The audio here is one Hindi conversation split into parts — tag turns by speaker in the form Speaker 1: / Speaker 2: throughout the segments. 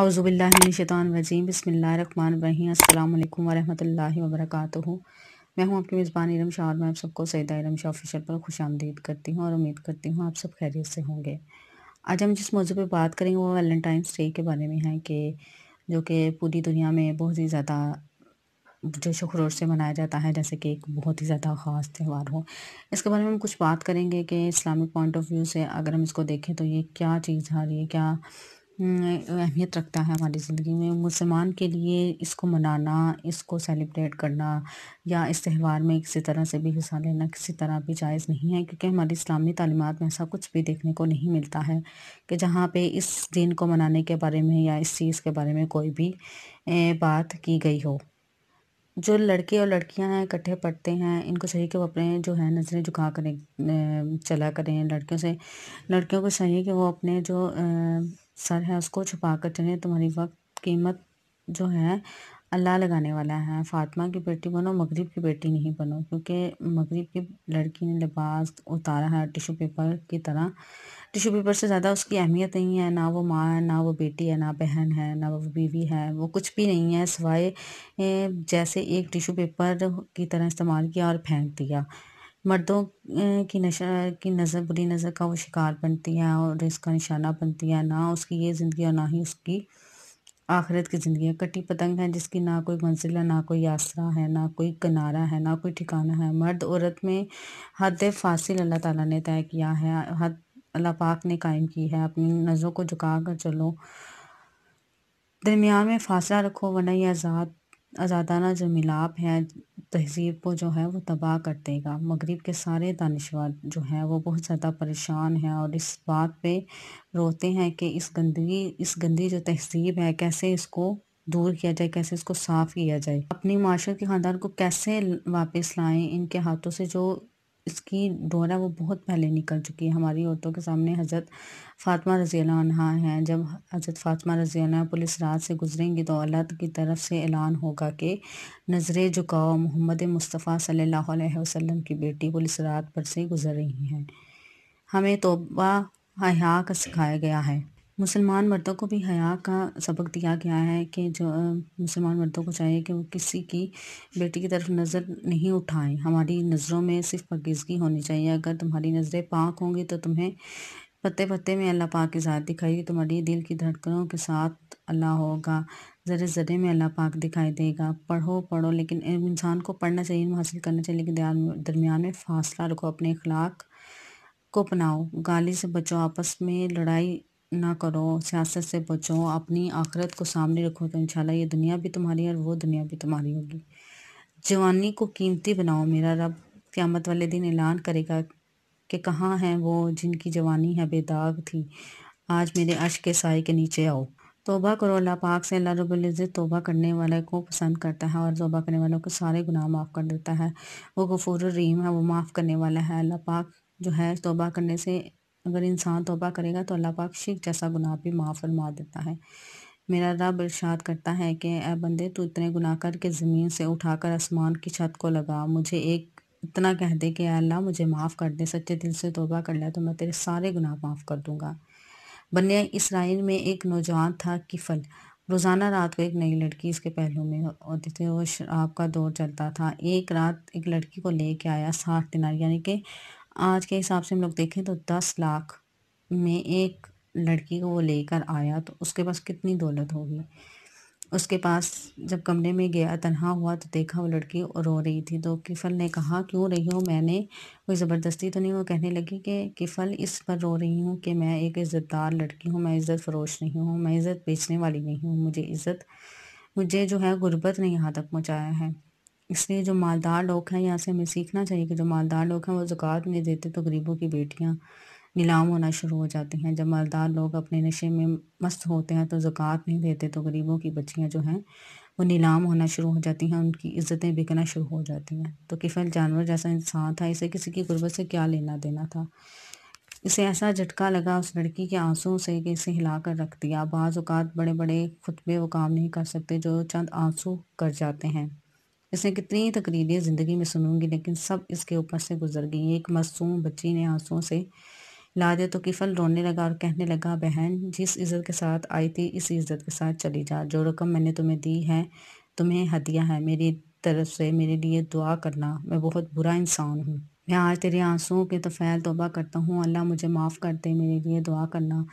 Speaker 1: अवज़ुबिल्लाशैतरजीम बसमीम अल्लाम वरहमल वबरक मैं हूं आपकी मेज़बान इरम शाह और मैं आप सबको सैदा इरम शाह ऑफिशल पर खुश आमदीद करती हूं और उम्मीद करती हूं आप सब खैरियत से होंगे आज हम जिस मौजू पर बात करेंगे वो वैलेंटाइंस डे के बारे में है कि जो कि पूरी दुनिया में बहुत ही ज़्यादा जोश खरोश से मनाया जाता है जैसे कि एक बहुत ही ज़्यादा ख़ास त्यौहार हो इसके बारे में हम कुछ बात करेंगे कि इस्लामिक पॉइंट ऑफ व्यू से अगर हम इसको देखें तो ये क्या चीज़ है और ये क्या हम्म, अहमियत रखता है हमारी ज़िंदगी में मुसलमान के लिए इसको मनाना इसको सेलिब्रेट करना या इस त्यौहार में किसी तरह से भी हिस्सा लेना किसी तरह भी जायज़ नहीं है क्योंकि हमारी इस्लामी तालीमात में ऐसा कुछ भी देखने को नहीं मिलता है कि जहाँ पे इस दिन को मनाने के बारे में या इस चीज़ के बारे में कोई भी बात की गई हो जो लड़के और लड़कियां हैं इकट्ठे पढ़ते हैं इनको चाहिए कि वो अपने जो है नज़रें झुका करें चला करें लड़कियों से लड़कियों को चाहिए कि वो अपने जो सर है उसको छुपा कर चले तुम्हारी वक्त कीमत जो है अल्लाह लगाने वाला है फातिमा की बेटी बनो मगरिब की बेटी नहीं बनो क्योंकि मगरिब की लड़की ने लिबास उतारा है टिशू पेपर की तरह टिशू पेपर से ज़्यादा उसकी अहमियत नहीं है ना वो माँ है ना वो बेटी है ना बहन है ना वो बीवी है वो कुछ भी नहीं है सिवाय जैसे एक टिशू पेपर की तरह इस्तेमाल किया और फेंक दिया मर्दों की नशा की नज़र बुरी नज़र का वो शिकार बनती है और इसका निशाना बनती है ना उसकी ये ज़िंदगी और ना ही उसकी आखिरत की ज़िंदगी है कटी पतंग है जिसकी ना कोई मंजिल है ना कोई आसरा है ना कोई किनारा है ना कोई ठिकाना है मर्द औरत में हद फासिल अल्लाह ताला ने तय किया है हद अल्लाह पाक ने कायम की है अपनी नज़रों को झुका कर चलो दरमियान में फासला रखो वरना यह आज़ाद आज़ादाना जो मिलाप है तहज़ीब को जो है वो तबाह कर देगा मगरब के सारे दानश्वर जो हैं वो बहुत ज़्यादा परेशान हैं और इस बात पर रोते हैं कि इस गंदगी इस गंदी जो तहज़ीब है कैसे इसको दूर किया जाए कैसे इसको साफ़ किया जाए अपनी माशरे के ख़ानदान को कैसे वापस लाएं इनके हाथों से जो इसकी डोर है वो बहुत पहले निकल चुकी है हमारी औरतों के सामने हज़रत फ़ातिमा रज़ी हैं जब हज़रत फ़ातिमा रज़ी पुलिस रात से गुजरेंगी तो अल्लाह की तरफ से ऐलान होगा कि नज़रें झुकाओ मोहम्मद मुस्तफ़ा सल्लल्लाहु अलैहि वसल्लम की बेटी पुलिस रात पर से गुज़र रही हैं हमें तोबा हया का सिखाया गया है मुसलमान मर्दों को भी हया का सबक दिया गया है कि जो मुसलमान मर्दों को चाहिए कि वो किसी की बेटी की तरफ नज़र नहीं उठाएं हमारी नज़रों में सिर्फ पकीज़गी होनी चाहिए अगर तुम्हारी नज़रें पाक होंगी तो तुम्हें पत्ते पत्ते में अल्लाह पाक की ज़ात दिखाएगी तुम्हारी दिल की धड़कनों के साथ अल्लाह होगा ज़रे ज़रे में अल्लाह पाक दिखाई देगा पढ़ो पढ़ो लेकिन इंसान को पढ़ना चाहिए हासिल करना चाहिए लेकिन दरमियान में फ़ासला रखो अपने अखलाक को अपनाओ गाली से बचो आपस में लड़ाई ना करो सियासत से बचो अपनी आखिरत को सामने रखो तो इंशाल्लाह ये दुनिया भी तुम्हारी है और वो दुनिया भी तुम्हारी होगी जवानी को कीमती बनाओ मेरा रब क़्यामत वाले दिन ऐलान करेगा कि कहाँ हैं वो जिनकी जवानी है बेदाग थी आज मेरे अश के साय के नीचे आओ तोबा करो अल्लाह पाक से अल्लाह रबुल्ज़त तोबा करने वाले को पसंद करता है और तोबा करने वालों को सारे गुनाह माफ़ कर देता है वो गफूर रहीम है वो माफ़ करने वाला है अल्लाह पाक जो है तोबा करने से अगर इंसान तोबा करेगा तो अल्लाह पाक शिक जैसा गुनाह भी माफ़ फरमा देता है मेरा रब इर्शाद करता है कि ए बंदे तू इतने गुनाह कर के ज़मीन से उठाकर आसमान की छत को लगा मुझे एक इतना कह दे कि अल्लाह मुझे माफ़ कर दे सच्चे दिल से तोबा कर लिया तो मैं तेरे सारे गुनाह माफ़ कर दूँगा बने इसराइल में एक नौजवान था किफल रोज़ाना रात को एक नई लड़की इसके पहलू में होती थी वो शराब का दौर चलता था एक रात एक लड़की को लेके आया साठ दिनार यानी कि आज के हिसाब से हम लोग देखें तो दस लाख में एक लड़की को वो लेकर आया तो उसके पास कितनी दौलत होगी उसके पास जब कमरे में गया तनहा हुआ तो देखा वो लड़की रो रही थी तो किफ़ल ने कहा क्यों रही हो मैंने कोई ज़बरदस्ती तो नहीं वो कहने लगी कि किफ़ल इस पर रो रही हूँ कि मैं एक इज़्ज़तदार लड़की हूँ मैं इज़्ज़त फरोश नहीं हूँ मैं इज़्ज़त बेचने वाली नहीं हूँ मुझे इज़्ज़त मुझे जो है गुर्बत ने यहाँ तक पहुँचाया है इसलिए जो मालदार लोग हैं यहाँ से हमें सीखना चाहिए कि जो मालदार लोग हैं वो जुकात नहीं देते तो गरीबों की बेटियाँ नीलाम होना शुरू हो जाती हैं जब मालदार लोग अपने नशे में मस्त होते हैं तो जुकात नहीं देते तो गरीबों की बच्चियाँ जो हैं वो नीलाम होना शुरू हो जाती हैं उनकी इज़्ज़तें बिकना शुरू हो जाती हैं तो किफल जानवर जैसा इंसान था इसे किसी की गुर्बत से क्या लेना देना था इसे ऐसा झटका लगा उस लड़की के आंसुओं से कि इसे हिला कर रख दिया बाज़ अवत बड़े बड़े खुतबे वो काम नहीं कर सकते जो चंद आंसू कर जाते हैं इसने कितनी तकरीरें ज़िंदगी में सुनूंगी लेकिन सब इसके ऊपर से गुजर गई एक मासूम बच्ची ने आंसुओं से लादे तो किफल रोने लगा और कहने लगा बहन जिस इज़्ज़त के साथ आई थी इसी इज़्ज़त के साथ चली जा जो रकम मैंने तुम्हें दी है तुम्हें हदिया है मेरी तरफ से मेरे लिए दुआ करना मैं बहुत बुरा इंसान हूँ मैं आज तेरे आंसुओं के तो फैल तोबा करता हूँ अल्लाह मुझे माफ़ कर दे मेरे लिए दुआ करना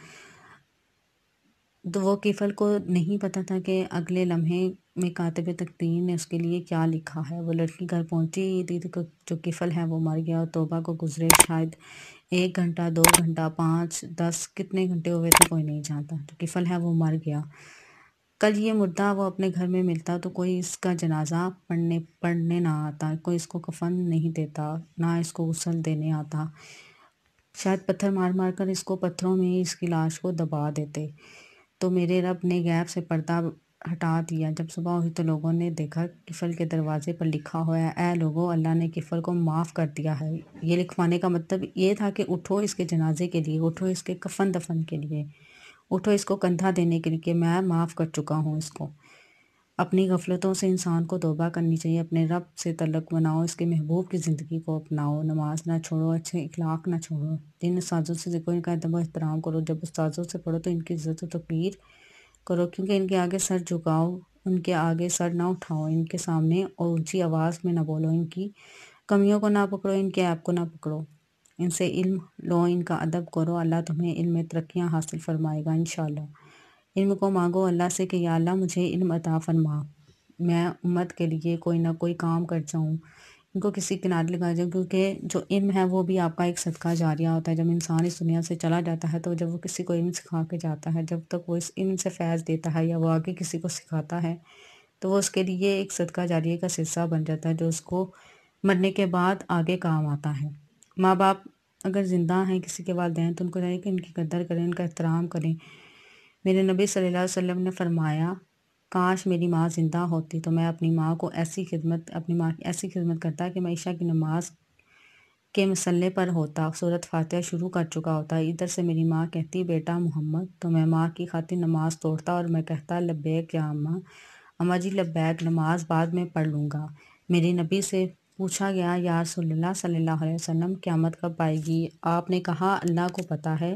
Speaker 1: तो वो किफ़ल को नहीं पता था कि अगले लम्हे में कातब तकदीर ने उसके लिए क्या लिखा है वो लड़की घर पहुंची थी तो जो किफ़ल है वो मर गया और तोबा को गुजरे शायद एक घंटा दो घंटा पाँच दस कितने घंटे हुए थे तो कोई नहीं जानता जो किफ़ल है वो मर गया कल ये मुर्दा वो अपने घर में मिलता तो कोई इसका जनाजा पढ़ने पढ़ने ना आता कोई इसको कफन नहीं देता ना इसको गसल देने आता शायद पत्थर मार मार कर इसको पत्थरों में ही इसकी लाश को दबा देते तो मेरे रब ने गैब से पर्दा हटा दिया जब सुबह हुई तो लोगों ने देखा किफ़ल के दरवाजे पर लिखा हुआ है ए लोगों अल्लाह ने किफ़ल को माफ़ कर दिया है ये लिखवाने का मतलब ये था कि उठो इसके जनाजे के लिए उठो इसके कफन दफन के लिए उठो इसको कंधा देने के लिए मैं माफ़ कर चुका हूँ इसको अपनी गफलतों से इंसान को तोबा करनी चाहिए अपने रब से तलक बनाओ इसके महबूब की ज़िंदगी को अपनाओ नमाज ना छोड़ो अच्छे इखलाक ना छोड़ो जिन उसाज़ों से देखो इनका अदब एहतराम करो जब उसाज़ों से पढ़ो तो इनकी इज़्ज़त तकीर करो क्योंकि इनके आगे सर झुकाओ उनके आगे सर ना उठाओ इनके सामने और ऊँची आवाज़ में ना बोलो इनकी कमियों को ना पकड़ो इनके ऐप को ना पकड़ो इनसे इल्म लो इनका अदब करो अल्लाह तुम्हें इल्म में तरक्याँ हासिल फरमाएगा इन इल्म को मांगो अल्लाह से कि या अल्लाह मुझे इल्म अता फरमा मैं उम्मत के लिए कोई ना कोई काम कर जाऊँ इनको किसी किनारे लगा जाऊँ क्योंकि जो इल्म है वो भी आपका एक सदका जारिया होता है जब इंसान इस दुनिया से चला जाता है तो जब वो किसी को इल्म सिखा के जाता है जब तक वो इस इल्म से फैज़ देता है या वो आगे किसी को सिखाता है तो वो उसके लिए एक सदका जारी का हिस्सा बन जाता है जो उसको मरने के बाद आगे काम आता है माँ बाप अगर ज़िंदा हैं किसी के वालदे तो उनको चाहिए कि इनकी कदर करें उनका एहतराम करें मेरे नबी सल्लल्लाहु अलैहि वसल्लम ने फरमाया काश मेरी माँ ज़िंदा होती तो मैं अपनी माँ को ऐसी खिदमत अपनी माँ की ऐसी खिदमत करता कि मैं ईशा की नमाज़ के मसल्ले पर होता सूरत फातह शुरू कर चुका होता इधर से मेरी माँ कहती बेटा मोहम्मद तो मैं माँ की खातिर नमाज़ तोड़ता और मैं कहता लबैक या अम्मा अम्मा जी लब्बैक नमाज बाद में पढ़ लूँगा मेरे नबी से पूछा गया यार सल्लल्लाहु अलैहि वसल्लम क़्यामत कब आएगी आपने कहा अल्लाह को पता है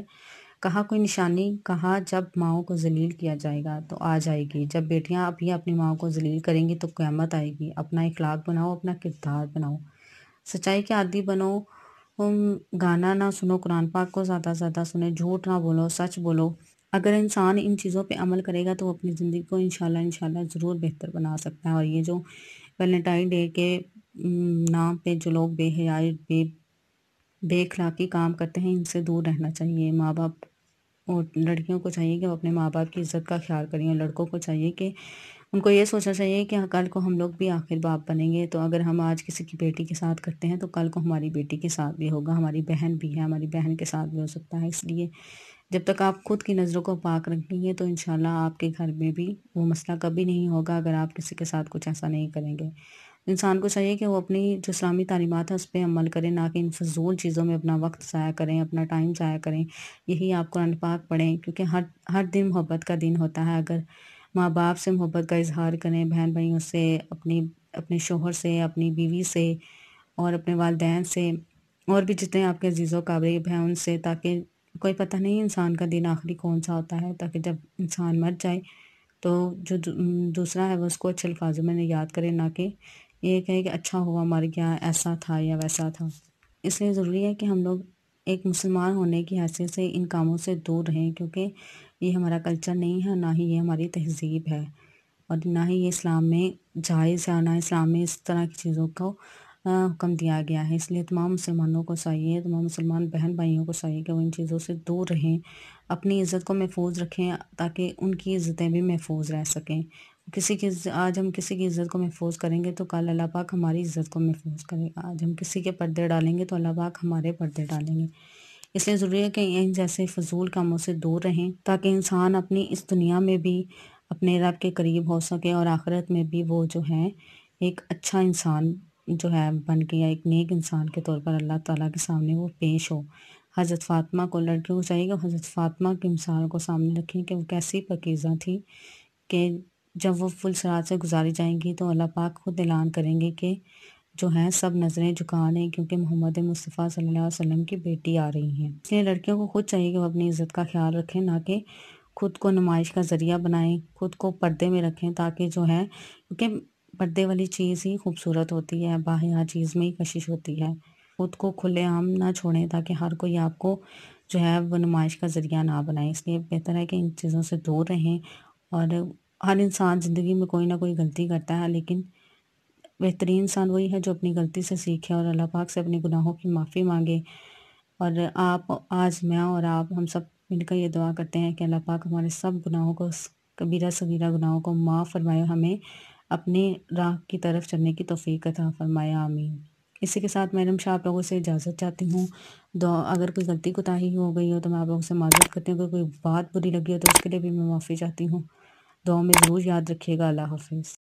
Speaker 1: कहाँ कोई निशानी कहाँ जब माओ को जलील किया जाएगा तो आ जाएगी जब बेटियाँ अभी अपनी माओ को जलील करेंगी तो क़्यामत आएगी अपना इखलाक बनाओ अपना किरदार बनाओ सच्चाई के आदि बनो गाना ना सुनो कुरान पाक को ज़्यादा से ज़्यादा सुने झूठ ना बोलो सच बोलो अगर इंसान इन चीज़ों पे अमल करेगा तो वो अपनी ज़िंदगी को इनशाला इनशाला ज़रूर बेहतर बना सकता है और ये जो वैलेंटाइन डे के नाम पे जो लोग बेहयाई बे बेखलाकी काम करते हैं इनसे दूर रहना चाहिए माँ बाप और लड़कियों को चाहिए कि वो अपने माँ बाप की इज़्ज़त का ख्याल करें और लड़कों को चाहिए कि उनको ये सोचना चाहिए कि हाँ, कल को हम लोग भी आखिर बाप बनेंगे तो अगर हम आज किसी की बेटी के साथ करते हैं तो कल को हमारी बेटी के साथ भी होगा हमारी बहन भी है हमारी बहन के साथ भी हो सकता है इसलिए जब तक आप खुद की नज़रों को पाक रखेंगे तो इन आपके घर में भी वो मसला कभी नहीं होगा अगर आप किसी के साथ कुछ ऐसा नहीं करेंगे इंसान को चाहिए कि वो अपनी जो इस्लामी तालीमत है उस पर अमल करें ना कि इन फजूल चीज़ों में अपना वक्त ज़ाया करें अपना टाइम ज़ाया करें यही आप कुरान पाक पढ़ें क्योंकि हर हर दिन मोहब्बत का दिन होता है अगर माँ बाप से मोहब्बत का इजहार करें बहन भाइयों से अपनी अपने शोहर से अपनी बीवी से और अपने वालदेन से और भी जितने आपके अजीज़ों काबरीब हैं उनसे ताकि कोई पता नहीं इंसान का दिन आखिरी कौन सा होता है ताकि जब इंसान मर जाए तो जो दूसरा है वो उसको अच्छे अल्फाजों में याद करें ना कि ये कहे कि अच्छा हुआ मर गया ऐसा था या वैसा था इसलिए ज़रूरी है कि हम लोग एक मुसलमान होने की हैसियत से इन कामों से दूर रहें क्योंकि ये हमारा कल्चर नहीं है ना ही ये हमारी तहजीब है और ना ही ये इस्लाम में जायज़ है ना इस्लाम में इस तरह की चीज़ों को हुक्म दिया गया है इसलिए तमाम मुसलमानों को चाहिए तमाम मुसलमान बहन भाइयों को चाहिए कि वो इन चीज़ों से दूर रहें अपनी इज़्ज़त को महफूज रखें ताकि उनकी इज़्ज़तें भी महफूज रह सकें किसी की आज हम किसी की इज़्ज़त को महफूज करेंगे तो कल अल्लाह पाक हमारी इज़्ज़त को महफूज करेगा आज हम किसी के पर्दे डालेंगे तो अल्लाह पाक हमारे पर्दे डालेंगे इसलिए ज़रूरी है कि इन जैसे फजूल कामों से दूर रहें ताकि इंसान अपनी इस दुनिया में भी अपने रब के करीब हो सके और आखिरत में भी वो जो है एक अच्छा इंसान जो है बन के या एक नेक इंसान के तौर पर अल्लाह ताला के सामने वो पेश हो हज़रत फ़ातिमा को लड़कियों को चाहिए कि हज़रत फ़ातिमा के इंसान को सामने रखें कि वो कैसी पकीज़ा थी कि जब वो फुल सरात से गुजारी जाएंगी तो अल्लाह पाक खुद ऐलान करेंगे कि जो हैं सब नज़रें झुका लें क्योंकि मोहम्मद मुस्तफ़ा सल्लल्लाहु अलैहि वसल्लम की बेटी आ रही हैं इसलिए लड़कियों को खुद चाहिए कि वो अपनी इज़्ज़त का ख्याल रखें ना कि खुद को नुमाइश का ज़रिया बनाएं खुद को पर्दे में रखें ताकि जो है क्योंकि पर्दे वाली चीज़ ही खूबसूरत होती है बाहया चीज़ में ही कशिश होती है खुद को खुलेआम ना छोड़ें ताकि हर कोई आपको जो है वो नुमाइश का ज़रिया ना बनाए इसलिए बेहतर है कि इन चीज़ों से दूर रहें और हर इंसान ज़िंदगी में कोई ना कोई गलती करता है लेकिन बेहतरीन इंसान वही है जो अपनी गलती से सीखे और अल्लाह पाक से अपने गुनाहों की माफ़ी मांगे और आप आज मैं और आप हम सब मिलकर ये दुआ करते हैं कि अल्लाह पाक हमारे सब गुनाहों को कबीरा सगीरा गुनाहों को माफ़ फरमाए हमें अपने राह की तरफ चलने की तोफ़ी कथा फरमाए आमीन इसी के साथ मैडम शाह आप लोगों से इजाज़त चाहती हूँ दो अगर कोई गलती कोताही हो गई हो तो मैं आप लोगों से माजत करती हूँ अगर कोई बात बुरी लगी हो तो उसके लिए भी मैं माफ़ी चाहती हूँ दुआ में ज़रूर याद रखिएगा अल्लाह हाफिज़